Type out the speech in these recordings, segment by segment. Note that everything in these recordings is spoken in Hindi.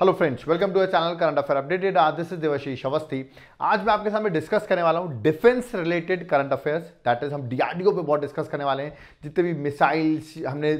Hello friends welcome to our channel current affair updated आज दिस इज देवाशीष अवस्थी आज मैं आपके सामने डिस्कस करने वाला हूँ defence related current affairs that is हम डीआरडीओ पे बहुत डिस्कस करने वाले हैं जितने भी मिसाइल्स हमने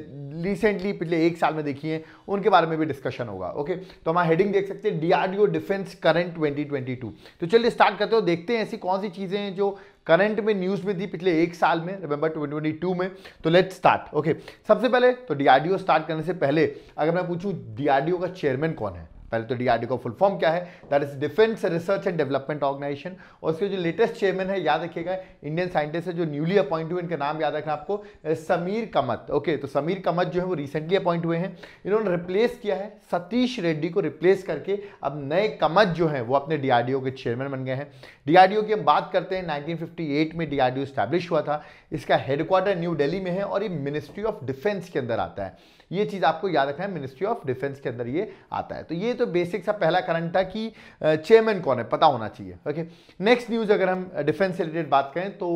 रिसेंटली पिछले एक साल में देखी हैं उनके बारे में भी डिस्कशन होगा ओके तो हम हेडिंग देख सकते हैं डीआरडीओ डिफेंस करंट ट्वेंटी तो चलिए स्टार्ट करते हो देखते हैं ऐसी कौन सी चीज़ें हैं जो करंट में न्यूज में थी पिछले एक साल में रिमेंबर 2022 में तो लेट स्टार्ट ओके सबसे पहले तो डीआरडीओ स्टार्ट करने से पहले अगर मैं पूछूं डीआरडीओ का चेयरमैन कौन है पहले तो डीआरडीओ का फुल फॉर्म क्या है that is Defence Research and Development Organisation और उसके जो लेटेस्ट चेयरमैन है याद रखिएगा इंडियन साइंटिस्ट है जो न्यूली अपॉइंट हुए इनका नाम याद रखना आपको समीर कमत ओके तो समीर कमत जो है वो रिसेंटली अपॉइंट हुए हैं इन्होंने रिप्लेस किया है सतीश रेड्डी को रिप्लेस करके अब नए कमत जो है वो अपने डीआरडीओ के चेयरमैन बन गए हैं डीआरडीओ की हम बात करते हैं नाइनटीन में डीआरडीओ स्टैब्लिश हुआ था इसका हेडक्वार्टर न्यू डेली में है और ये मिनिस्ट्री ऑफ डिफेंस के अंदर आता है ये चीज़ आपको याद रखना है मिनिस्ट्री ऑफ डिफेंस के अंदर ये आता है तो ये तो बेसिक सा पहला करंट था कि चेयरमैन कौन है पता होना चाहिए ओके नेक्स्ट न्यूज़ अगर हम डिफेंस रिलेटेड बात करें तो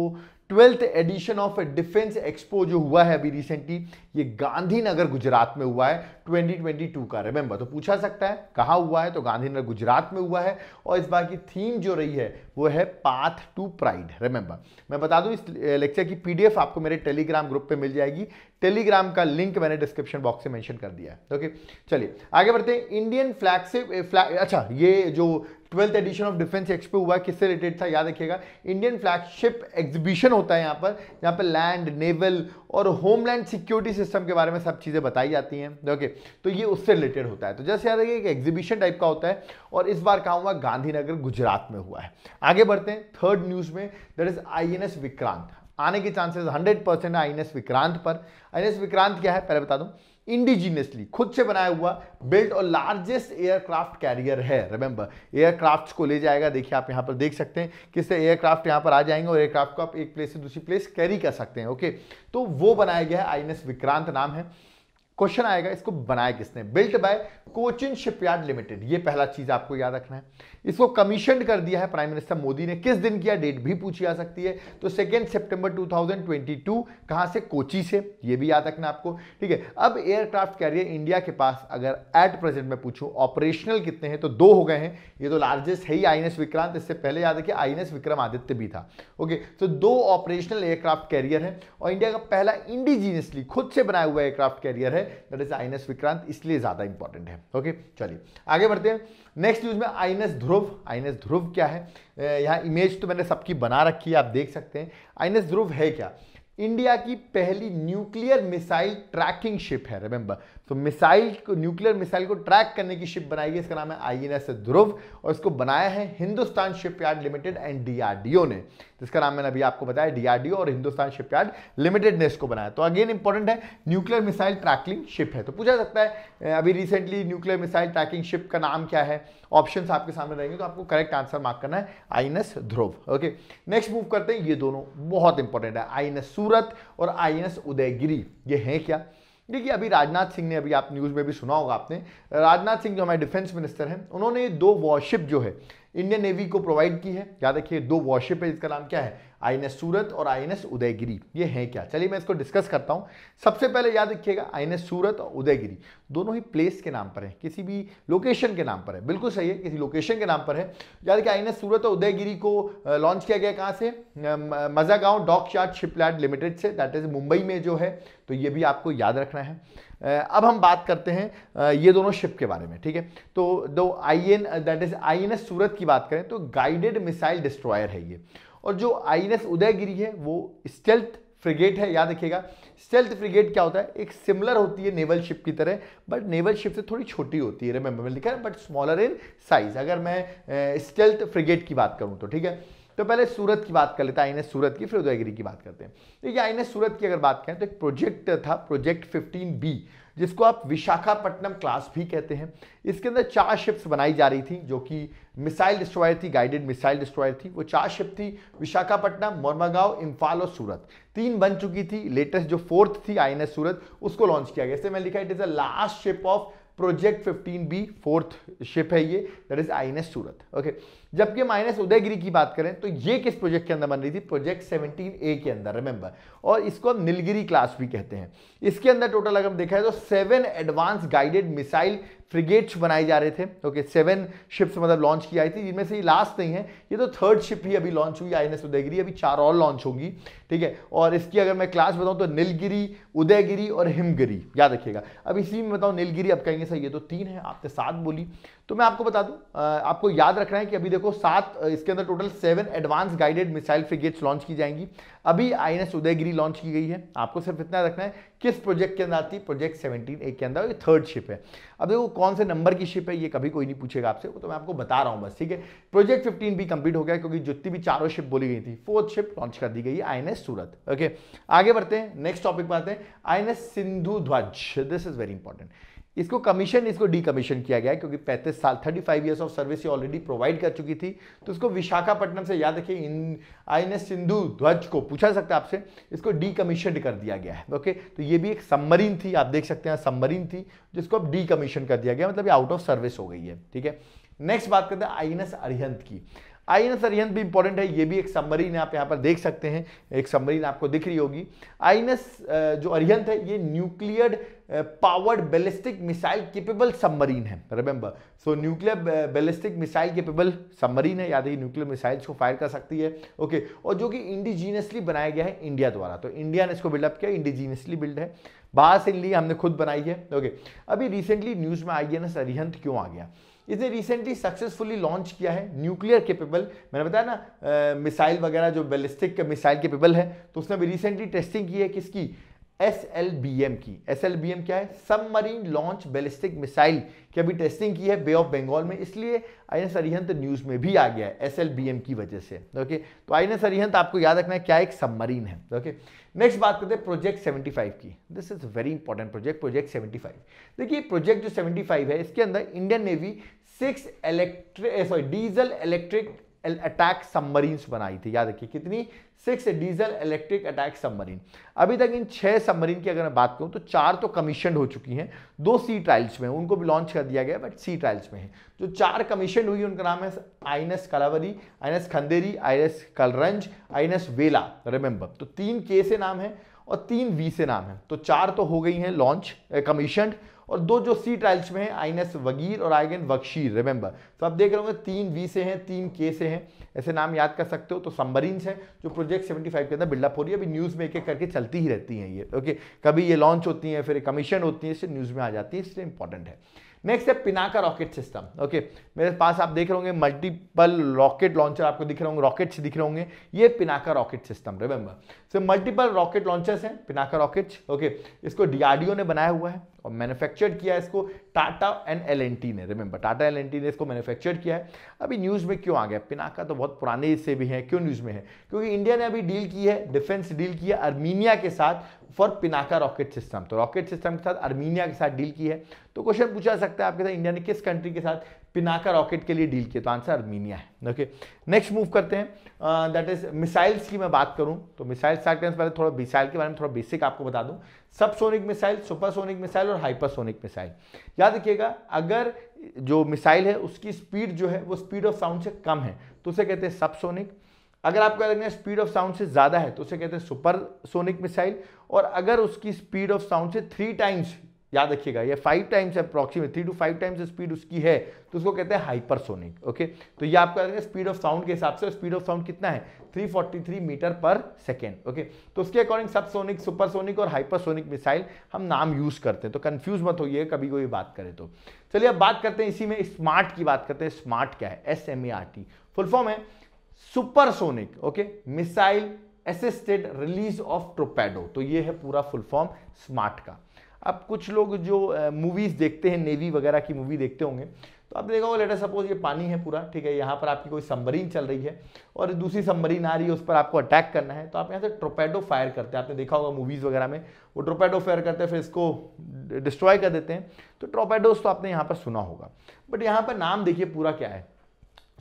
twelfth edition of defence expo जो हुआ है अभी रिसेंटली ये गांधीनगर गुजरात में हुआ है 2022 का रिमेंबर तो पूछा सकता है कहाँ हुआ है तो गांधीनगर गुजरात में हुआ है और इस बार की थीम जो रही है वो है पाथ टू प्राइड रिमेंबर मैं बता दूं इस लेक्चर की पीडीएफ आपको मेरे टेलीग्राम ग्रुप पे मिल जाएगी टेलीग्राम का लिंक मैंने डिस्क्रिप्शन बॉक्स में मेंशन कर दिया है ओके चलिए आगे बढ़ते हैं इंडियन फ्लैगशिप फ्लैग अच्छा ये जो twelfth edition of defence expo हुआ किससे रिलेटेड था याद रखिएगा इंडियन फ्लैगशिप एग्जीबिशन होता है यहाँ पर जहाँ पर लैंड नेवल और होमलैंड सिक्योरिटी सिस्टम के बारे में सब चीज़ें बताई जाती हैं ओके तो ये उससे रिलेटेड होता है तो जैसे याद रखिए एक एग्जीबिशन टाइप का होता है और इस बार कहाँ हुआ गांधीनगर गुजरात में हुआ है आगे बढ़ते हैं थर्ड न्यूज़ में दैट इज आई विक्रांत आने के चांसेस 100 परसेंट आई विक्रांत पर आई विक्रांत क्या है पहले बता दूं इंडिजीनियसली खुद से बनाया हुआ बिल्ड और लार्जेस्ट एयरक्राफ्ट कैरियर है रिमेंबर एयरक्राफ्ट को ले जाएगा देखिए आप यहां पर देख सकते हैं किस तरह एयरक्राफ्ट यहां पर आ जाएंगे और एयरक्राफ्ट को आप एक प्लेस से दूसरी प्लेस कैरी कर सकते हैं ओके तो वो बनाया गया है आई विक्रांत नाम है क्वेश्चन आएगा इसको बनाया किसने built by Cochin shipyard limited ये पहला चीज आपको याद रखना है इसको कमीशन कर दिया है प्राइम मिनिस्टर मोदी ने किस दिन किया डेट भी पूछी जा सकती है तो सेकेंड सितंबर 2022 कहां से कोची से ये भी याद रखना आपको ठीक है अब एयरक्राफ्ट कैरियर इंडिया के पास अगर एट प्रेजेंट में पूछू ऑपरेशनल कितने हैं तो दो हो गए हैं ये तो लार्जेस्ट है ही आई विक्रांत इससे पहले याद रखिए आई विक्रमादित्य भी था ओके तो दो ऑपरेशनल एयरक्राफ्ट कैरियर है और इंडिया का पहला इंडिजीनियसली खुद से बनाया हुआ एयरक्राफ्ट कैरियर है दैट इज आईएनएस विक्रांत इसलिए ज़्यादा इंपॉर्टेंट है ओके चलिए आगे बढ़ते हैं नेक्स्ट न्यूज़ में आईएनएस ध्रुव आईएनएस ध्रुव क्या है यहाँ इमेज तो मैंने सबकी बना रखी है आप देख सकते हैं आईएनएस ध्रुव है क्या इंडिया की पहली न्यूक्लियर मिसाइल ट्रैकिंग शिप है रिमेंबर तो मिसाइल को न्यूक्लियर मिसाइल को ट्रैक करने की शिप बनाई है इसका नाम है आई एन एस ध्रुव और इसको बनाया है Hindustan shipyard limited and DRDO ने जिसका तो नाम मैंने अभी आपको बताया डीआरडीओ और हिंदुस्तान शिपयार्ड लिमिटेड ने इसको बनाया तो अगेन इंपॉर्टेंट है न्यूक्लियर मिसाइल ट्रैकिंग शिप है तो पूछा सकता है अभी recently nuclear missile tracking ship का नाम क्या है ऑप्शन आपके सामने रहेंगे तो आपको करेक्ट आंसर मार्क करना है I Dhruv okay next move करते हैं ये दोनों बहुत इंपॉर्टेंट है आई सूरत और आई उदयगिरी ये है क्या देखिए अभी राजनाथ सिंह ने अभी आप न्यूज़ में भी सुना होगा आपने राजनाथ सिंह जो हमारे डिफेंस मिनिस्टर हैं उन्होंने दो वॉरशिप जो है इंडियन नेवी को प्रोवाइड की है याद रखिए दो वॉरशिप है इसका नाम क्या है आई सूरत और आई उदयगिरी ये है क्या चलिए मैं इसको डिस्कस करता हूँ सबसे पहले याद रखिएगा आई सूरत और उदयगिरी दोनों ही प्लेस के नाम पर है किसी भी लोकेशन के नाम पर है बिल्कुल सही है किसी लोकेशन के नाम पर है याद रखिए आई सूरत और उदयगिरी को लॉन्च किया गया कहाँ से मजा गाँव डॉक यार्ड शिपलैंड लिमिटेड से दैट इज मुंबई में जो है तो ये भी आपको याद रखना है अब हम बात करते हैं ये दोनों शिप के बारे में ठीक है तो दो I N that is I N S Surat की बात करें तो गाइडेड मिसाइल डिस्ट्रॉयर है ये और जो आई एन एस उदयगिरी है वो स्टेल्थ फ्रिगेट है याद रखिएगा स्टेल्थ फ्रिगेट क्या होता है एक सिमिलर होती है नेवल शिप की तरह बट नेवल शिप से थोड़ी छोटी होती है रिमेंबर लिखा है बट स्मॉलर इन साइज अगर मैं स्टेल्थ फ्रिगेट की बात करूँ तो ठीक है तो पहले सूरत की बात कर लेते हैं आई सूरत की फिर उदयगिरी की बात करते हैं देखिए आई एन सूरत की अगर बात करें तो एक प्रोजेक्ट था प्रोजेक्ट फिफ्टीन बी जिसको आप विशाखापट्टनम क्लास भी कहते हैं इसके अंदर चार शिप्स बनाई जा रही थी जो कि मिसाइल डिस्ट्रॉयर थी गाइडेड मिसाइल डिस्ट्रॉयर थी वो चार शिप थी विशाखापट्टनम मोरमागांव इम्फाल और सूरत तीन बन चुकी थी लेटेस्ट जो फोर्थ थी आई सूरत उसको लॉन्च किया गया इससे मैंने लिखा it is a last ship of project fifteen B fourth ship है ये that is I Surat okay जबकि माइनस उदयगिरी की बात करें तो ये किस प्रोजेक्ट के अंदर बन रही थी प्रोजेक्ट 17 ए के अंदर रिमेंबर और इसको हम नीलगिरी क्लास भी कहते हैं इसके अंदर टोटल अगर देखा है तो seven advance guided missile frigates बनाए जा रहे थे ओके सेवन शिप्स मतलब लॉन्च की आई थी जिनमें से ये लास्ट नहीं है ये तो थर्ड शिप ही अभी लॉन्च हुई आई एन एस उदयगिरी अभी चार और लॉन्च होगी ठीक है और इसकी अगर मैं क्लास बताऊँ तो नीलगिरी उदयगिरी और हिमगिरी याद रखिएगा अब इसी में बताऊँ नीलगिरी अब कहेंगे सर ये तो तीन है आपने सात बोली तो मैं आपको बता दूं आपको याद रखना है कि अभी देखो देखो सात इसके अंदर total seven advance guided missile frigates launch की जाएंगी अभी आई एन उदयगिरी लॉन्च की गई है आपको सिर्फ इतना रखना है किस प्रोजेक्ट के अंदर आती है प्रोजेक्ट सेवनटीन ए के अंदर ये थर्ड शिप है अब देखो कौन से नंबर की शिप है ये कभी कोई नहीं पूछेगा आपसे वो तो मैं आपको बता रहा हूँ बस ठीक है प्रोजेक्ट फिफ्टीन भी कंप्लीट हो गया क्योंकि जितनी भी चारों शिप बोली गई थी फोर्थ शिप लॉन्च कर दी गई आई सूरत ओके आगे बढ़ते हैं नेक्स्ट टॉपिक पर आते हैं I Sindhu Dhwaj this is very important इसको कमीशन इसको डी कमीशन किया गया क्योंकि 35 साल 35 five years of service already provide कर चुकी थी तो इसको विशाखापट्टनम से याद रखिए इन I N S Sindhu Dhwaj को पूछा सकता है आपसे इसको डी कमीशन कर दिया गया है ओके तो ये भी एक सबमरीन थी आप देख सकते हैं सबमरीन थी जिसको अब डी कमीशन कर दिया गया मतलब ये आउट ऑफ सर्विस हो गई है ठीक है नेक्स्ट बात करते हैं आई एन एस अरिहंत की आई एन एस अरिहंत भी इंपॉर्टेंट है ये भी एक सबमरीन आप यहाँ पर देख सकते हैं एक सबमरीन आपको दिख रही होगी आई एन एस जो अरिहंत है ये nuclear powered ballistic missile capable submarine है remember so nuclear ballistic missile capable submarine है याद ही न्यूक्लियर मिसाइल्स को फायर कर सकती है ओके okay. और जो कि इंडिजीनियसली बनाया गया है इंडिया द्वारा तो इंडिया ने इसको बिल्डअप किया इंडिजीनियसली बिल्ड है बाहर से ली हमने खुद बनाई है ओके okay. अभी रिसेंटली न्यूज़ में आई एन एस अरिहंत क्यों आ गया इसने रिसेंटली सक्सेसफुली लॉन्च किया है न्यूक्लियर केपेबल मैंने बताया ना मिसाइल वगैरह जो बैलिस्टिक मिसाइल केपेबल है तो उसने भी रिसेंटली टेस्टिंग की है किसकी एस एल बी एम की एस एल बी एम क्या है सबमरीन लॉन्च बैलिस्टिक मिसाइल की अभी टेस्टिंग की है बे ऑफ बंगाल में इसलिए I N S Arihant news में भी आ गया है एस एल बी एम की वजह से ओके तो आई एन एस अरिहंत आपको याद रखना है क्या एक सबमरीन है ओके नेक्स्ट बात करते हैं प्रोजेक्ट 75 की this is very important project project 75 देखिए प्रोजेक्ट जो 75 है इसके अंदर Indian navy six electric sorry diesel electric attack submarine बनाई थी याद रखिए कितनी six diesel electric attack submarine अभी तक इन छह सबमरीन की अगर मैं बात करूं तो चार तो कमीशन हो चुकी हैं दो सी ट्रायल्स में उनको भी लॉन्च कर दिया गया बट सी ट्रायल्स में है जो चार कमीशन हुई उनका नाम है I N S Kalvari I N S Khanderi I N S Karanj I N S Vela remember तो तीन के से नाम है और तीन वी से नाम है तो चार तो हो गई हैं लॉन्च कमीशन और दो जो सी ट्रायल्स में है आई वगीर और आई वक्शीर रिमेंबर तो आप देख रहे होंगे तीन वी से हैं तीन के से हैं ऐसे नाम याद कर सकते हो तो सम्बरीन हैं जो प्रोजेक्ट 75 के अंदर बिल्डअप हो रही है अभी न्यूज़ में एक एक करके चलती ही रहती हैं ये ओके कभी ये लॉन्च होती हैं फिर कमीशन होती हैं इससे न्यूज़ में आ जाती है इसलिए इंपॉर्टेंट है नेक्स्ट है पिनाका रॉकेट सिस्टम ओके मेरे पास आप देख रहे होंगे मल्टीपल रॉकेट लॉन्चर आपको दिख रहे होंगे रॉकेट्स दिख रहे होंगे ये Pinaka rocket system remember so multiple rocket launchers हैं पिनाका रॉकेट्स ओके इसको डीआरडीओ ने बनाया हुआ है और मैन्युफैक्चर्ड किया इसको टाटा एंड एल ने रिमेंबर टाटा एल ने इसको मैन्युफैक्चर किया है अभी न्यूज़ में क्यों आ गया पिनाका तो बहुत पुराने से भी है क्यों न्यूज़ में है क्योंकि इंडिया ने अभी डील की है डिफेंस डील किया है अर्मीनिया के साथ फॉर पिनाका रॉकेट सिस्टम तो रॉकेट सिस्टम के साथ अर्मीनिया के साथ डील की है तो क्वेश्चन पूछा सकता है आपके साथ इंडिया ने किस कंट्री के साथ पिनाका रॉकेट के लिए डील किया तो आंसर अर्मीनिया है ओके नेक्स्ट मूव करते हैं दैट इज मिसाइल्स की मैं बात करूं तो मिसाइल स्टार्ट करने पहले थोड़ा मिसाइल के बारे में थोड़ा बेसिक आपको बता दूं सबसोनिक मिसाइल सुपरसोनिक मिसाइल और हाइपरसोनिक मिसाइल याद रखिएगा अगर जो मिसाइल है उसकी स्पीड जो है वो स्पीड ऑफ साउंड से कम है तो उसे कहते हैं सबसोनिक अगर आपको लगना है स्पीड ऑफ साउंड से ज़्यादा है तो उसे कहते हैं सुपरसोनिक मिसाइल और अगर उसकी स्पीड ऑफ साउंड से थ्री टाइम्स याद रखिएगा ये five times approximate three two five times speed उसकी है तो उसको कहते हैं हाइपरसोनिक ओके तो ये आपका स्पीड ऑफ साउंड के हिसाब से स्पीड ऑफ साउंड कितना है 343 मीटर पर सेकेंड ओके तो उसके अकॉर्डिंग सबसोनिक सुपरसोनिक और हाइपरसोनिक मिसाइल हम नाम यूज करते हैं तो कंफ्यूज मत होइए कभी कोई बात करें तो चलिए अब बात करते हैं इसी में स्मार्ट की बात करते हैं स्मार्ट क्या है S M A R T full form है supersonic okay missile assisted release of torpedo तो ये है पूरा फुल फॉर्म स्मार्ट का अब कुछ लोग जो मूवीज़ देखते हैं नेवी वगैरह की मूवी देखते होंगे तो आप देखा होगा लेटर सपोज ये पानी है पूरा ठीक है यहाँ पर आपकी कोई सबमरीन चल रही है और दूसरी सबमरीन आ रही है उस पर आपको अटैक करना है तो आप यहाँ से ट्रोपेडो फायर करते हैं आपने देखा होगा मूवीज़ वगैरह में वो ट्रोपेडो फायर करते हैं फिर इसको डिस्ट्रॉय कर देते हैं तो ट्रोपेडोज तो आपने यहाँ पर सुना होगा बट यहाँ पर नाम देखिए पूरा क्या है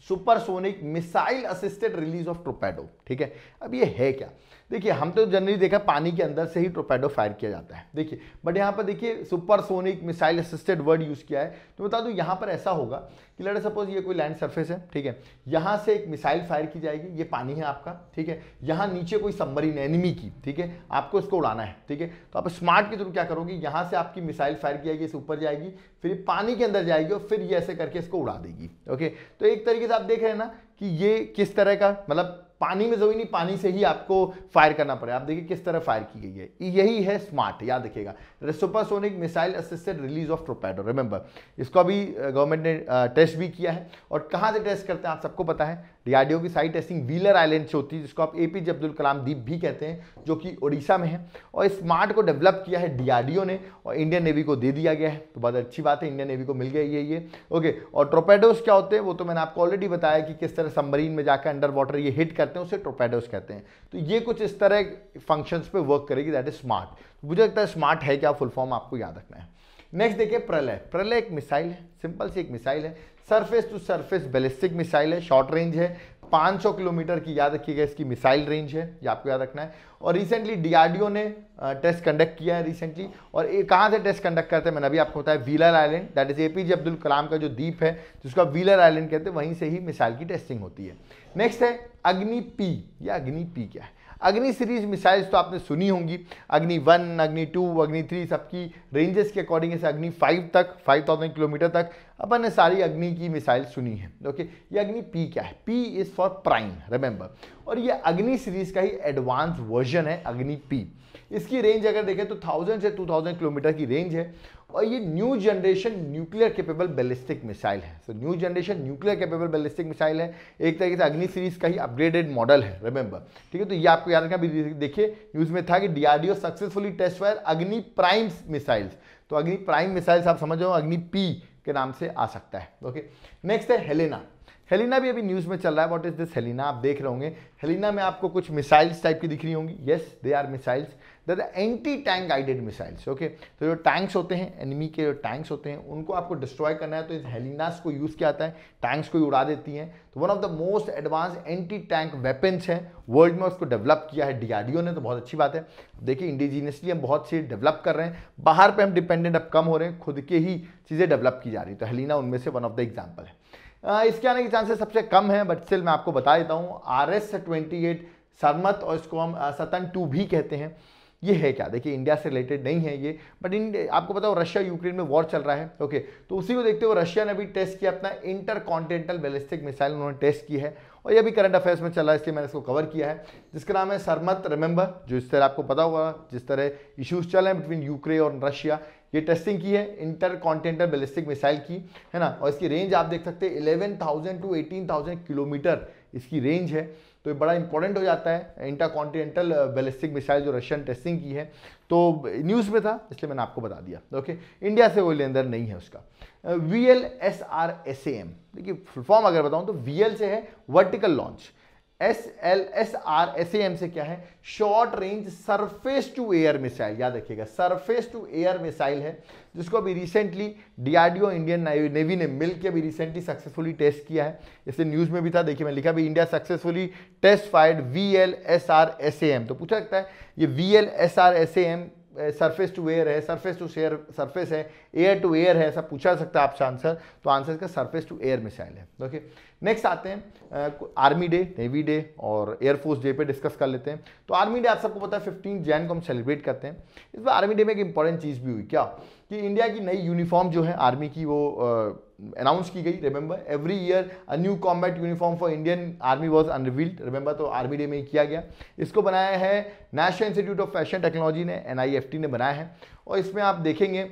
supersonic missile assisted release of torpedo ठीक है अब ये है क्या देखिए हम तो जनरली देखा पानी के अंदर से ही टोपैडो फायर किया जाता है देखिए बट यहाँ पर देखिए supersonic missile assisted word use किया है तो बता दूँ यहाँ पर ऐसा होगा कि लड़े सपोज ये कोई लैंड सर्फेस है ठीक है यहाँ से एक मिसाइल फायर की जाएगी ये पानी है आपका ठीक है यहाँ नीचे कोई सबमरीन एनिमी की ठीक है आपको इसको उड़ाना है ठीक है तो आप स्मार्ट के थ्रू क्या करोगे यहाँ से आपकी मिसाइल फायर की जाएगी इस ऊपर जाएगी फिर पानी के अंदर जाएगी और फिर ये ऐसे करके इसको उड़ा देगी ओके तो एक तरीके से आप देख रहे हैं ना कि ये किस तरह का मतलब पानी में जरूरी नहीं पानी से ही आपको फायर करना पड़ेगा आप देखिए किस तरह फायर की गई है यही है स्मार्ट याद रखिएगा supersonic missile assisted release of torpedo remember इसको अभी गवर्नमेंट ने टेस्ट भी किया है और कहाँ से टेस्ट करते हैं आप सबको पता है डीआरडीओ की साइट ऐसी व्हीलर आइलैंड से होती है जिसको आप ए पी अब्दुल कलाम द्वीप भी कहते हैं जो कि उड़ीसा में है और स्मार्ट को डेवलप किया है डीआरडीओ ने और इंडियन नेवी को दे दिया गया है तो बहुत अच्छी बात है इंडियन नेवी को मिल गया ये ये ओके और ट्रोपेडोस क्या होते हैं वो तो मैंने आपको ऑलरेडी बताया कि किस तरह सबमरीन में जाकर अंडर वाटर ये हिट करते हैं उसे ट्रोपेडोस कहते हैं तो ये कुछ इस तरह फंक्शन पर वर्क करेगी दैट इज स्मार्ट मुझे लगता है स्मार्ट है क्या फुल फॉर्म आपको याद रखना है नेक्स्ट देखिए प्रलय प्रलय एक मिसाइल है सिंपल सी एक मिसाइल है surface to surface ballistic missile है शॉर्ट रेंज है 500 किलोमीटर की याद रखिएगा इसकी मिसाइल रेंज है ये आपको याद रखना है और रिसेंटली डीआरडीओ ने टेस्ट कंडक्ट किया है रिसेंटली और कहाँ से टेस्ट कंडक्ट करते हैं मैंने अभी आपको बताया Wheeler island that is APJ Abdul Kalam का जो द्वीप है जिसको व्हीलर आइलैंड कहते हैं वहीं से ही मिसाइल की टेस्टिंग होती है नेक्स्ट है अग्नि पी या अग्नि पी क्या है अग्नि सीरीज मिसाइल्स तो आपने सुनी होंगी अग्नि वन अग्नि टू अग्नि थ्री सबकी रेंजेस के अकॉर्डिंग से अग्नि फाइव तक फाइव थाउजेंड किलोमीटर तक अपन ने सारी अग्नि की मिसाइल सुनी है ओके ये अग्नि पी क्या है P is for prime remember और ये अग्नि सीरीज का ही एडवांस वर्जन है अग्नि पी इसकी रेंज अगर देखें तो थाउजेंड से टू थाउजेंड किलोमीटर की रेंज है और ये new generation nuclear capable ballistic missile है so new generation nuclear capable ballistic missile है एक तरीके से अग्नि सीरीज का ही अपग्रेडेड मॉडल है रिमेंबर ठीक है तो ये आपको याद रखना अभी देखिए न्यूज़ में था कि DRDO successfully test fire Agni prime missiles तो अग्नि प्राइम मिसाइल्स आप समझ रहे हो अग्नि पी के नाम से आ सकता है ओके नेक्स्ट है हेलेना हेलिना भी अभी न्यूज़ में चल रहा है व्हाट इज़ दिस हेलिना आप देख रहे होंगे हेलिना में आपको कुछ मिसाइल्स टाइप की दिख रही होंगी येस दे आर मिसाइल्स दर anti tank guided missiles okay तो जो टैंक्स होते हैं एनिमी के जो टैंक्स होते हैं उनको आपको डिस्ट्रॉय करना है तो इस हेलिनास को यूज़ किया जाता है टैंक्स को उड़ा देती हैं तो one of the most advance anti tank weapons हैं वर्ल्ड में उसको डेवलप किया है डी ने तो बहुत अच्छी बात है देखिए इंडिजीनियसली हम बहुत सी डेवलप कर रहे हैं बाहर पर हम डिपेंडेंट अब कम हो रहे हैं खुद के ही चीज़ें डेवलप की जा रही तो हेलिना उनमें से वन ऑफ द एग्जाम्पल है इसके आने के चांसेस सबसे कम है बट स्टिल मैं आपको बता देता हूँ R S twenty eight Sarmat और इसको हम सतन टू भी कहते हैं ये है क्या देखिए इंडिया से रिलेटेड नहीं है ये बट इन आपको पता हो रशिया यूक्रेन में वॉर चल रहा है ओके तो उसी को देखते हुए रशिया ने अभी टेस्ट किया अपना इंटर कॉन्टिनेंटल बैलिस्टिक मिसाइल उन्होंने टेस्ट की है और ये भी करंट अफेयर्स में चल रहा है इसलिए मैंने इसको कवर किया है जिसका नाम है सरमत रिमेंबर जो इस तरह आपको पता होगा जिस तरह इशूज़ चल रहे हैं बिटवीन यूक्रेन और रशिया ये टेस्टिंग की है इंटर कॉन्टिनेंटल बैलिस्टिक मिसाइल की है ना और इसकी रेंज आप देख सकते हैं eleven thousand two eighteen thousand kilometre इसकी रेंज है तो ये बड़ा इंपॉर्टेंट हो जाता है इंटर कॉन्टिनेंटल बैलिस्टिक मिसाइल जो रशियन टेस्टिंग की है तो न्यूज़ में था इसलिए मैंने आपको बता दिया ओके इंडिया से कोई लेंदर नहीं है उसका V L S R S A M देखिए फॉर्म अगर बताऊँ तो वी एल से है vertical launch S L S R S M से क्या है short range surface to air missile याद रखिएगा सरफेस टू एयर मिसाइल है जिसको अभी रिसेंटली डीआरडीओ इंडियन नेवी ने मिल के अभी रिसेंटली सक्सेसफुली टेस्ट किया है इससे न्यूज़ में भी था देखिए मैं लिखा भी India successfully test fired V L S R S A M तो पूछा सकता है ये V L S R S A M surface to air है सरफेस टू शेयर सरफेस है एयर टू एयर है ऐसा पूछा सकता है आपसे आंसर तो आंसर इसका सरफेस टू एयर मिसाइल है ओके नेक्स्ट आते हैं आर्मी डे नेवी डे और एयरफोर्स डे पे डिस्कस कर लेते हैं तो आर्मी डे आप सबको पता है फिफ्टीन जैन को हम सेलिब्रेट करते हैं इस बार आर्मी डे में एक इंपॉर्टेंट चीज़ भी हुई क्या कि इंडिया की नई यूनिफॉर्म जो है आर्मी की वो आ, अनाउंस की गई remember every year a new combat uniform for Indian army was unrevealed remember तो आर्मी डे में ही किया गया इसको बनाया है national institute of fashion technology ने एन ने बनाया है और इसमें आप देखेंगे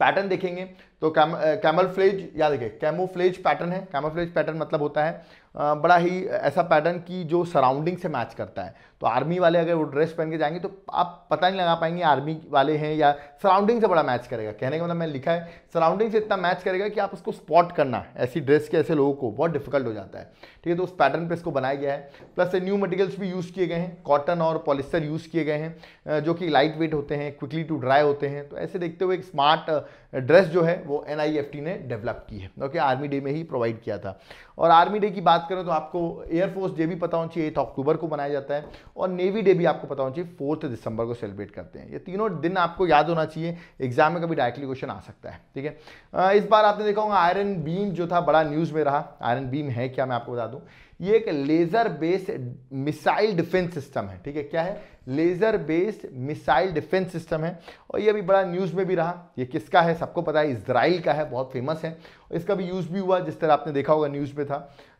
पैटर्न देखेंगे तो कैम फ्लेज याद रखिए फ्लेज पैटर्न है फ्लेज पैटर्न मतलब होता है बड़ा ही ऐसा पैटर्न की जो सराउंडिंग से मैच करता है तो आर्मी वाले अगर वो ड्रेस पहन के जाएंगे तो आप पता नहीं लगा पाएंगे आर्मी वाले हैं या सराउंडिंग से बड़ा मैच करेगा कहने का मतलब मैंने लिखा है सराउंडिंग से इतना मैच करेगा कि आप उसको स्पॉट करना ऐसी ड्रेस के ऐसे लोगों को बहुत डिफिकल्ट हो जाता है ठीक है तो उस पैटर्न पर इसको बनाया गया है प्लस न्यू मटेरियल्स भी यूज़ किए गए हैं कॉटन और पॉलिस्टर यूज़ किए गए हैं जो कि लाइट वेट होते हैं क्विकली टू ड्राई होते हैं तो ऐसे देखते हुए एक स्मार्ट ड्रेस जो है वो एन ने डेवलप की है ओके आर्मी डे में ही प्रोवाइड किया था और आर्मी डे की बात करें तो आपको एयरफोर्स डे भी पता होना चाहिए एथ अक्टूबर को मनाया जाता है और नेवी डे भी आपको पता होना चाहिए फोर्थ दिसंबर को सेलिब्रेट करते हैं ये तीनों दिन आपको याद होना चाहिए एग्जाम में कभी डायरेक्टली क्वेश्चन आ सकता है ठीक है इस बार आपने देखा होगा आयरन बीम जो था बड़ा न्यूज़ में रहा आयरन बीम है क्या मैं आपको बता दूँ ये एक laser based missile defence system है ठीक है क्या है laser based missile defence system है और ये अभी बड़ा न्यूज़ में भी रहा ये किसका है सबको पता है इसराइल का है बहुत फेमस है इसका भी यूज़ भी हुआ जिस तरह आपने देखा होगा न्यूज़ में था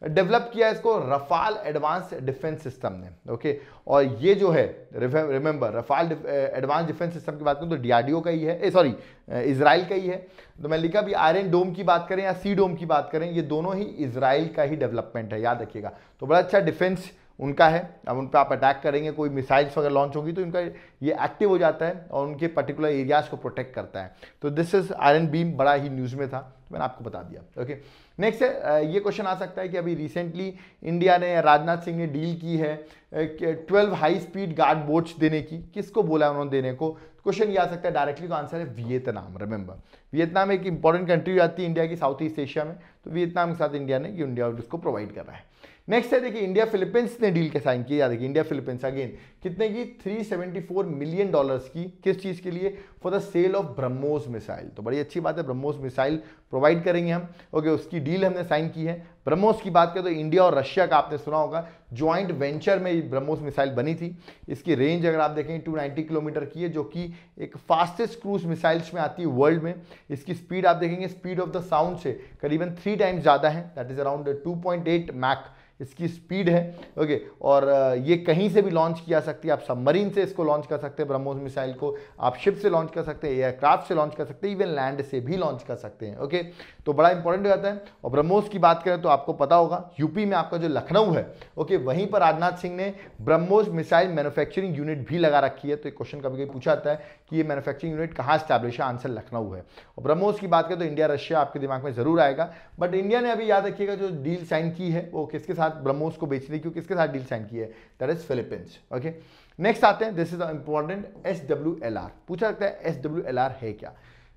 डेवलप किया इसको रफाल एडवांस डिफेंस सिस्टम ने ओके और ये जो है remember Rafael advance defence system की बात करूँ तो डीआरडीओ का ही है सॉरी इसराइल का ही है तो मैं लिखा भी आयरन डोम की बात करें या सी डोम की बात करें ये दोनों ही इसराइल का ही डेवलपमेंट है याद रखिएगा तो बड़ा अच्छा डिफेंस उनका है अब उन पर आप अटैक करेंगे कोई मिसाइल्स वगैरह लॉन्च होगी तो इनका ये एक्टिव हो जाता है और उनके पर्टिकुलर एरियाज़ को प्रोटेक्ट करता है तो दिस इज़ आयरन बीम बड़ा ही न्यूज़ में था तो मैंने आपको बता दिया ओके नेक्स्ट है ये क्वेश्चन आ सकता है कि अभी रिसेंटली इंडिया ने राजनाथ सिंह ने डील की है twelve high speed guard boats देने की किसको बोला है उन्होंने देने को क्वेश्चन ये आ सकता है डायरेक्टली तो आंसर है वियतनाम रिमेंबर वियतनाम एक इंपॉर्टेंट कंट्री आती है इंडिया की साउथ ईस्ट एशिया में तो वियतनाम के साथ इंडिया ने इंडिया उसको प्रोवाइड कर रहा है नेक्स्ट है देखिए इंडिया फिलीपींस ने डील के साइन किया देखिए इंडिया फिलीपींस अगेन कितने की 374 मिलियन डॉलर्स की किस चीज़ के लिए for the sale of BrahMos missile तो बड़ी अच्छी बात है ब्रह्मोस मिसाइल प्रोवाइड करेंगे हम ओके उसकी डील हमने साइन की है ब्रह्मोस की बात करें तो इंडिया और रशिया का आपने सुना होगा ज्वाइंट वेंचर में ब्रह्मोस मिसाइल बनी थी इसकी रेंज अगर आप देखें टू किलोमीटर की है जो कि एक फास्टेस्ट क्रूज मिसाइल्स में आती है वर्ल्ड में इसकी स्पीड आप देखेंगे स्पीड ऑफ द साउंड से करीबन थ्री टाइम्स ज़्यादा है that is around two point Mach इसकी स्पीड है ओके और ये कहीं से भी लॉन्च किया जा सकती है आप सबमरीन से इसको लॉन्च कर सकते हैं ब्रह्मोस मिसाइल को आप शिप से लॉन्च कर सकते हैं एयरक्राफ्ट से लॉन्च कर सकते हैं इवन लैंड से भी लॉन्च कर सकते हैं ओके तो बड़ा इंपॉर्टेंट रहता है और ब्रह्मोस की बात करें तो आपको पता होगा यूपी में आपका जो लखनऊ है ओके वहीं पर राजनाथ सिंह ने ब्रह्मोस मिसाइल मैनुफैक्चरिंग यूनिट भी लगा रखी है तो क्वेश्चन कभी कभी पूछा जाता है कि ये मैनुफैक्चरिंग यूनिट कहाँ स्टैब्लिश है आंसर लखनऊ है और ब्रह्मोस की बात करें तो इंडिया रशिया आपके दिमाग में जरूर आएगा बट इंडिया ने अभी याद रखिएगा जो डील साइन की है वो किसके साथ साथ ब्रह्मोस को बेच रही क्योंकि इसके साथ डील साइन की है that is Philippines okay next आते हैं this is a important S W L R पूछा जाता है एस डब्ल्यू एल आर है क्या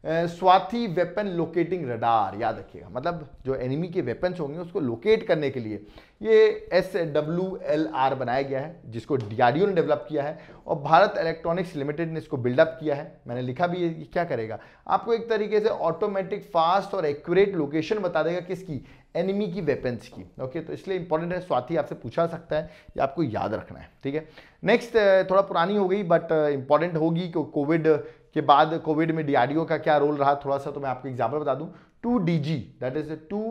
स्वाथी वेपन लोकेटिंग रडार याद रखिएगा मतलब जो एनिमी के वेपन्स होंगे उसको लोकेट करने के लिए ये एस डब्ल्यू एल आर बनाया गया है जिसको डी ने डेवलप किया है और भारत इलेक्ट्रॉनिक्स लिमिटेड ने इसको बिल्डअप किया है मैंने लिखा भी है क्या करेगा आपको एक तरीके से ऑटोमेटिक फास्ट और एक्यूरेट लोकेशन बता देगा किसकी एनिमी की वेपन्स की ओके तो इसलिए इंपॉर्टेंट है स्वाथी आपसे पूछा सकता है या आपको याद रखना है ठीक है नेक्स्ट थोड़ा पुरानी हो गई बट इंपॉर्टेंट होगी क्योंकि कोविड के बाद कोविड में डीआरडीओ का क्या रोल रहा थोड़ा सा तो मैं आपको एग्जाम्पल बता दूं two D G that is two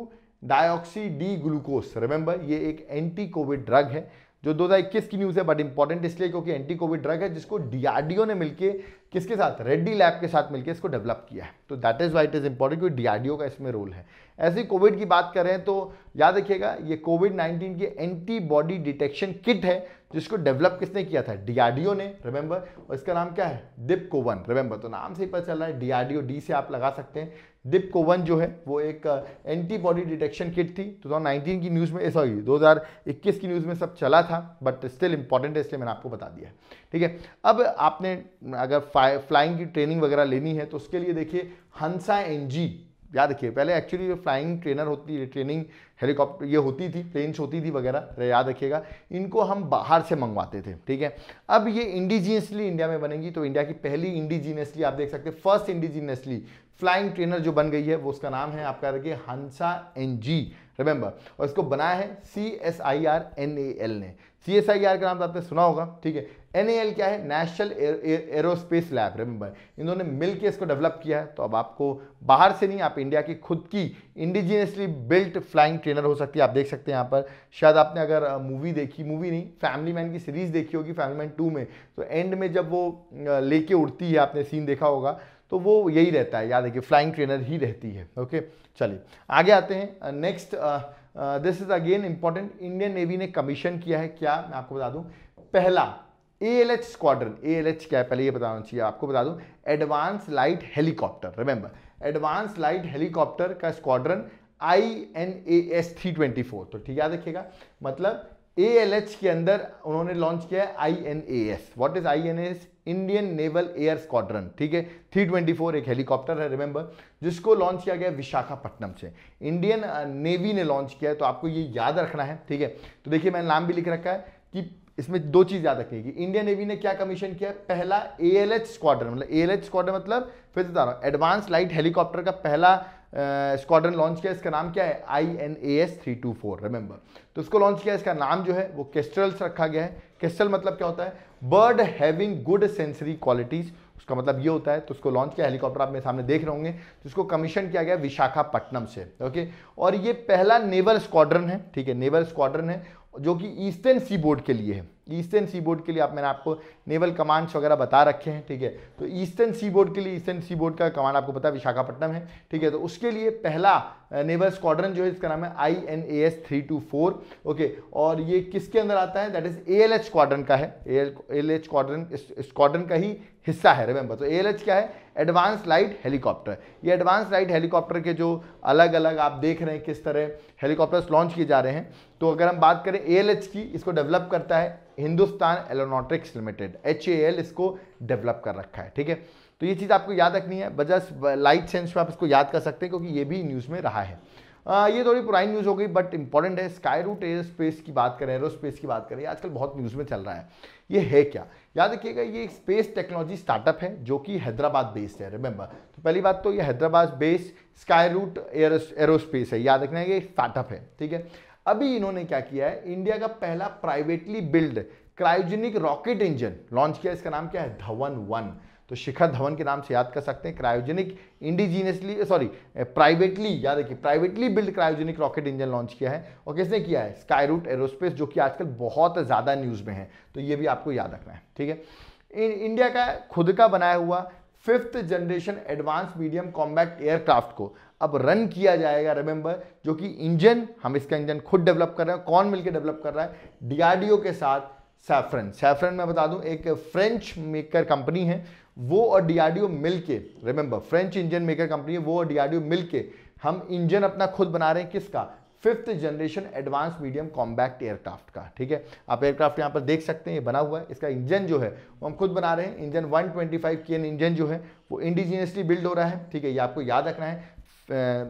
deoxy D glucose remember ये एक एंटी कोविड ड्रग है जो 2021 की न्यूज़ है बट इंपॉर्टेंट इसलिए क्योंकि एंटी कोविड ड्रग है जिसको डीआरडीओ ने मिलकर किसके साथ रेड्डी लैब के साथ मिलकर इसको डेवलप किया है तो that is why it is important क्योंकि डीआरडीओ का इसमें रोल है ऐसे कोविड की बात करें तो याद रखिएगा ये कोविड 19 की एंटीबॉडी डिटेक्शन किट है जिसको डेवलप किसने किया था डीआरडीओ ने रिमेंबर और इसका नाम क्या है दिप कोवन रिमेंबर तो नाम से ही पता चल रहा है डीआरडीओ डी से आप लगा सकते हैं दिप कोवन जो है वो एक एंटीबॉडी डिटेक्शन किट थी 2019 की न्यूज़ में सॉरी दो की न्यूज़ में सब चला था बट स्टिल इंपॉर्टेंट है इसलिए मैंने आपको बता दिया ठीक है अब आपने अगर फ्लाइंग की ट्रेनिंग वगैरह लेनी है तो उसके लिए देखिए हंसा एनजी याद रखिए पहले एक्चुअली फ्लाइंग ट्रेनर होती है ट्रेनिंग हेलीकॉप्टर ये होती थी प्लेन्स होती थी वगैरह याद रखिएगा इनको हम बाहर से मंगवाते थे ठीक है अब ये इंडिजीनियसली इंडिया में बनेंगी तो इंडिया की पहली इंडिजीनियसली आप देख सकते हैं फर्स्ट इंडिजीनियसली फ्लाइंग ट्रेनर जो बन गई है वो उसका नाम है आपका देखिए हंसा एन रिमेंबर और इसको बनाया है C S I R N A L ने सी एस आई आर का नाम तो आपने सुना होगा ठीक है एन ए एल क्या है नेशनल एरोस्पेस लैब रिमेंबर इन्होंने मिल के इसको डेवलप किया है तो अब आपको बाहर से नहीं आप इंडिया की खुद की इंडिजीनियसली बिल्ट फ्लाइंग ट्रेनर हो सकती है आप देख सकते हैं यहाँ पर शायद आपने अगर मूवी देखी मूवी नहीं फैमिली मैन की सीरीज देखी होगी फैमिली मैन टू में तो एंड में जब वो लेके उड़ती है आपने सीन देखा होगा तो वो यही रहता है याद है कि फ्लाइंग ट्रेनर ही रहती है ओके चलिए आगे आते हैं next this is again important Indian navy ने कमीशन किया है क्या मैं आपको बता दूं पहला A L H squadron A L H क्या है पहले ये बताना चाहिए आपको बता दूं advance light helicopter remember advance light helicopter का squadron I N A S three twenty four तो ठीक याद रखिएगा मतलब ए के अंदर उन्होंने लॉन्च किया है I N A S what is I N A S Indian naval air squadron ठीक है थ्री ट्वेंटी फोर एक हेलीकॉप्टर है रिमेंबर जिसको लॉन्च किया गया विशाखापट्टनम से इंडियन नेवी uh, ने लॉन्च किया है तो आपको ये याद रखना है ठीक है तो देखिए मैंने नाम भी लिख रखा है कि इसमें दो चीज याद रखेगी इंडियन नेवी ने क्या कमीशन किया पहला ए एल एच स्क्वाड्रन मतलब ए एल एच स्क्वाड्रन मतलब फिर बता रहा हूँ एडवांस लाइट हेलीकॉप्टर का पहला स्क्वाड्रन लॉन्च किया इसका नाम क्या है I N A S three two four remember तो इसको लॉन्च किया इसका नाम जो है वो केस्ट्रल्स रखा गया है केस्ट्रल मतलब क्या होता है bird having good sensory qualities उसका मतलब ये होता है तो उसको लॉन्च किया हेलीकॉप्टर आप मेरे सामने देख रहे होंगे तो इसको कमीशन किया गया विशाखापट्टनम से ओके और ये पहला नेवल स्क्वाड्रन है ठीक है नेवल स्क्वाड्रन है जो कि ईस्टर्न सी बोर्ड के लिए है ईस्टर्न सी बोर्ड के लिए आप मैंने आपको नेवल कमांड्स वगैरह बता रखे हैं ठीक है तो ईस्टर्न सी बोर्ड के लिए ईस्टर्न सी बोर्ड का कमांड आपको पता है विशाखापट्टनम है ठीक है तो उसके लिए पहला नेवल स्क्वाड्रन जो है इसका नाम है I N A S three two four okay और ये किसके अंदर आता है that is A L H squadron का है A L H squadron squadron का ही हिस्सा है रिमेंबर तो ए एल एच क्या है एडवांस लाइट हेलीकॉप्टर ये एडवांस लाइट हेलीकॉप्टर के जो अलग अलग आप देख रहे हैं किस तरह हेलीकॉप्टर्स लॉन्च किए जा रहे हैं तो अगर हम बात करें ए की इसको डेवलप करता है हिंदुस्तान एलोनॉटिक्स लिमिटेड एच इसको डेवलप कर रखा है ठीक है तो ये चीज़ आपको याद रखनी है बजस लाइट सेंस में आप इसको याद कर सकते हैं क्योंकि ये भी न्यूज़ में रहा है आ, ये थोड़ी पुरानी न्यूज़ हो गई बट इंपॉर्टेंट है स्काई रूट एयर स्पेस की बात करें एरोस्पेस की बात करें आजकल बहुत न्यूज़ में चल रहा है ये है क्या याद रखिएगा ये एक स्पेस टेक्नोलॉजी स्टार्टअप है जो कि हैदराबाद बेस्ड है रिमेंबर तो पहली बात तो ये Hyderabad based Skyroot air Aerospace है याद रखना ये स्टार्टअप है ठीक है अभी इन्होंने क्या किया है इंडिया का पहला privately build cryogenic rocket engine launch किया इसका नाम क्या है धवन वन तो शिखर धवन के नाम से याद कर सकते हैं क्रायोजेनिक इंडिजीनियसली सॉरी प्राइवेटली याद रखिए privately build cryogenic rocket engine launch किया है और किसने किया है स्काईरूट एरोस्पेस जो कि आजकल बहुत ज़्यादा न्यूज़ में है तो ये भी आपको याद रखना है ठीक है इंडिया का खुद का बनाया हुआ fifth generation advance medium combat aircraft को अब रन किया जाएगा रिमेंबर जो कि इंजन हम इसका इंजन खुद डेवलप कर रहे हैं कौन मिलकर डेवलप कर रहा है डीआरडीओ के साथ सैफरन सैफरन मैं बता दूं एक फ्रेंच मेकर कंपनी है वो और डीआरडीओ मिलके remember French engine maker company है वो और डीआरडीओ मिलके हम इंजन अपना खुद बना रहे हैं किसका fifth generation advance medium combat aircraft का ठीक है आप एयरक्राफ्ट यहाँ पर देख सकते हैं ये बना हुआ है इसका इंजन जो है वो हम खुद बना रहे हैं इंजन 125 ट्वेंटी केन इंजन जो है वो इंडिजीनियसली बिल्ड हो रहा है ठीक है ये आपको याद रखना है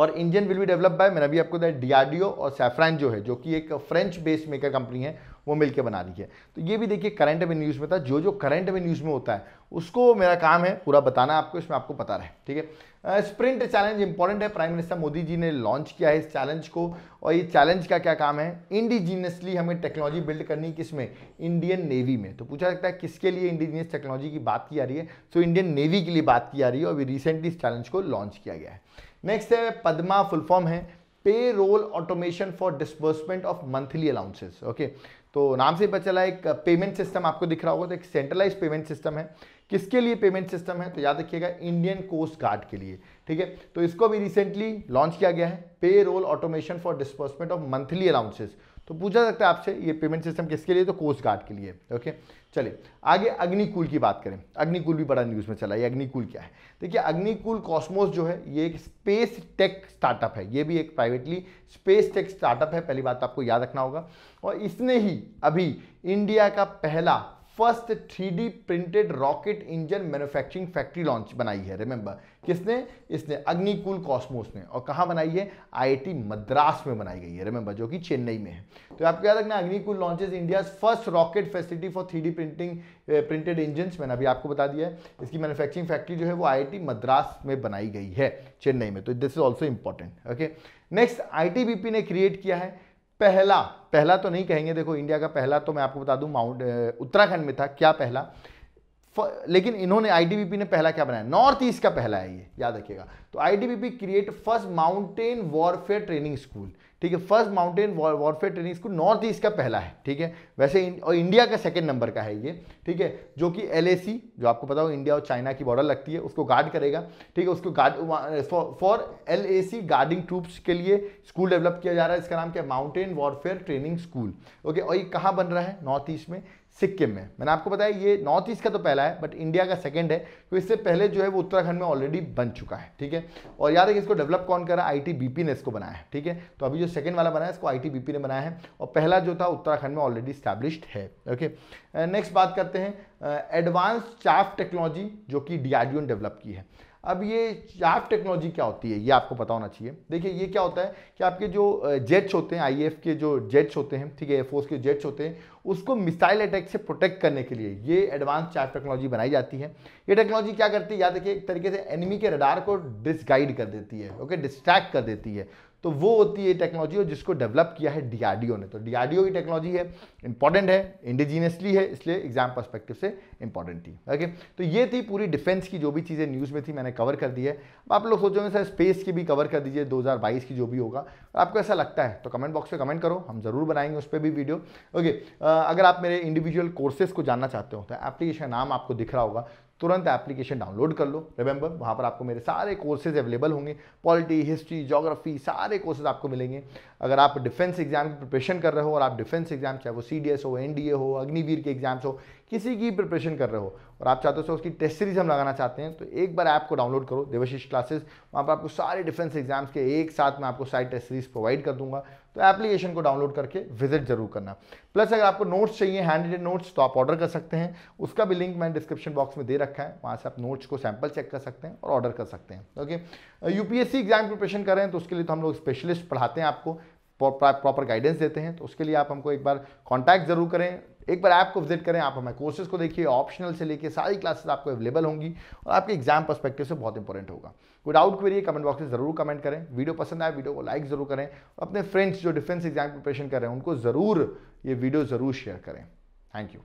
और engine will be develop by मैंने अभी आपको डी आर और सैफ्रान जो है जो कि एक फ्रेंच बेस्ड मेकर कंपनी है वो मिलकर बना रही है तो ये भी देखिए करंट में न्यूज़ में था जो जो करंट में न्यूज़ में होता है उसको मेरा काम है पूरा बताना आपको इसमें आपको पता रहे ठीक है स्प्रिंट चैलेंज इंपॉर्टेंट है प्राइम मिनिस्टर मोदी जी ने लॉन्च किया है इस चैलेंज को और ये चैलेंज का क्या काम है इंडिजीनियसली हमें टेक्नोलॉजी बिल्ड करनी किसमें इंडियन नेवी में तो पूछा सकता है किसके लिए इंडिजीनियस टेक्नोलॉजी की बात की जा रही है सो इंडियन नेवी के लिए बात की जा रही है और अभी रिसेंटली इस चैलेंज को लॉन्च किया गया है नेक्स्ट है पदमा फुलफॉर्म है pay roll automation for disbursement of monthly allowances okay तो नाम से पता चला एक पेमेंट सिस्टम आपको दिख रहा होगा तो एक सेंट्रलाइज पेमेंट सिस्टम है किसके लिए पेमेंट सिस्टम है तो याद रखिएगा इंडियन कोस्ट गार्ड के लिए ठीक है तो इसको भी रिसेंटली लॉन्च किया गया है pay roll automation for disbursement of monthly allowances तो पूछा सकता है आपसे ये पेमेंट सिस्टम किसके लिए तो कोस्ट गार्ड के लिए ओके चलिए आगे अग्निकूल की बात करें अग्निकूल भी बड़ा न्यूज़ में चला ये अग्निकूल क्या है देखिए अग्निकूल कॉस्मोस जो है ये एक स्पेस टेक स्टार्टअप है ये भी एक प्राइवेटली स्पेस टेक स्टार्टअप है पहली बात तो आपको याद रखना होगा और इसने ही अभी इंडिया का पहला first three printed rocket engine manufacturing factory launch बनाई है रिमेंबर किसने इसने अग्निकूल कॉस्मोस ने और कहाँ बनाई है आईआईटी मद्रास में बनाई गई है रिमेंबर जो कि चेन्नई में है तो आपको याद रखना Agnikul launches India first rocket facility for three printing printed engine मैंने अभी आपको बता दिया है इसकी मैनुफैक्चरिंग फैक्ट्री जो है वो आई मद्रास में बनाई गई है चेन्नई में तो this is also important okay next I ने क्रिएट किया है पहला पहला तो नहीं कहेंगे देखो इंडिया का पहला तो मैं आपको बता दूं माउंट उत्तराखंड में था क्या पहला फ, लेकिन इन्होंने आईडीबीपी ने पहला क्या बनाया नॉर्थ ईस्ट का पहला है ये याद रखिएगा तो ITBP create first mountain warfare training school ठीक है first mountain warfare training school north east का पहला है ठीक है वैसे और इंडिया का सेकंड नंबर का है ये ठीक है जो कि एल जो आपको पता हो इंडिया और चाइना की बॉर्डर लगती है उसको गार्ड करेगा ठीक है उसको guard for L guarding troops के लिए स्कूल डेवलप किया जा रहा है इसका नाम क्या mountain warfare training school okay और ये कहाँ बन रहा है नॉर्थ ईस्ट में सिक्किम में मैंने आपको बताया ये नॉर्थ ईस्ट का तो पहला है बट इंडिया का सेकंड है तो इससे पहले जो है वो उत्तराखंड में ऑलरेडी बन चुका है ठीक है और याद है इसको डेवलप कौन करा आईटीबीपी ने इसको बनाया है ठीक है तो अभी जो सेकंड वाला बना है इसको आईटीबीपी ने बनाया है और पहला जो था उत्तराखंड में ऑलरेडी स्टैब्लिश्ड है ओके नेक्स्ट uh, बात करते हैं एडवांस uh, चाफ टेक्नोलॉजी जो कि डी डेवलप की है अब ये चाफ टेक्नोलॉजी क्या होती है ये आपको पता होना चाहिए देखिए ये क्या होता है कि आपके जो जेट्स होते हैं आईएएफ के जो जेट्स होते हैं ठीक है एयरफोर्स के जेट्स होते हैं उसको मिसाइल अटैक से प्रोटेक्ट करने के लिए ये एडवांस चार्ट टेक्नोलॉजी बनाई जाती है ये टेक्नोलॉजी क्या करती है या देखिए एक तरीके से एनिमी के रडार को डिसगाइड कर देती है ओके डिस्ट्रैक्ट कर देती है तो वो होती है टेक्नोलॉजी और जिसको डेवलप किया है डीआरडीओ ने तो डीआरडीओ की टेक्नोलॉजी है इंपॉर्टेंट है इंडिजीनियसली है इसलिए एग्जाम परस्पेक्टिव से इंपॉर्टेंट थी ओके तो ये थी पूरी डिफेंस की जो भी चीज़ें न्यूज़ में थी मैंने कवर कर दी है अब आप लोग सोचोगे सर स्पेस की भी कवर कर दीजिए दो की जो भी होगा आपको ऐसा लगता है तो कमेंट बॉक्स में कमेंट करो हम ज़रूर बनाएंगे उस पर भी वीडियो ओके अगर आप मेरे इंडिविजुअल कोर्सेज को जानना चाहते हो तो एप्लीकेशन नाम आपको दिख रहा होगा तुरंत एप्लीकेशन डाउनलोड कर लो रिमेंबर वहाँ पर आपको मेरे सारे कोर्सेज अवेलेबल होंगे पॉलिटी हिस्ट्री जोग्राफी सारे कोर्सेज आपको मिलेंगे अगर आप डिफेंस एग्जाम की प्रिपरेशन कर रहे हो और आप डिफेंस एग्जाम चाहे वो सी हो एन हो अग्निवीर के एग्जाम्स हो किसी की प्रिपरेशन कर रहे हो और आप चाहते हो उसकी टेस्ट सीरीज हम लगाना चाहते हैं तो एक बार ऐप को डाउनलोड करो देवाशीष क्लासेस वहाँ पर आपको सारे डिफेंस एग्जाम्स के एक साथ मैं आपको सारी टेस्ट सीरीज प्रोवाइड कर दूंगा तो एप्लीकेशन को डाउनलोड करके विजिट जरूर करना प्लस अगर आपको नोट्स चाहिए हैंड रिटेड नोट्स तो आप ऑर्डर कर सकते हैं उसका भी लिंक मैंने डिस्क्रिप्शन बॉक्स में दे रखा है वहाँ से आप नोट्स को सैंपल चेक कर सकते हैं और ऑर्डर कर सकते हैं ओके यूपीएससी एग्जाम प्रिपरेशन करें तो उसके लिए तो हम लोग स्पेशलिस्ट पढ़ाते हैं आपको प्रॉपर गाइडेंस देते हैं तो उसके लिए आप हमको एक बार कॉन्टैक्ट जरूर करें एक बार ऐप को विजिट करें आप हमारे कोर्सेज को देखिए ऑप्शनल से लेके सारी क्लासेस आपको अवेलेबल होंगी और आपके एग्जाम परस्पेक्टिव से बहुत इंपॉर्टेंट होगा कोई डाउट क्वेरी कमेंट बॉक्स में जरूर कमेंट करें वीडियो पसंद आए वीडियो को लाइक जरूर करें और अपने फ्रेंड्स जो डिफेंस एग्जाम प्रिपरेशन कर रहे हैं उनको जरूर ये वीडियो जरूर शेयर करें थैंक यू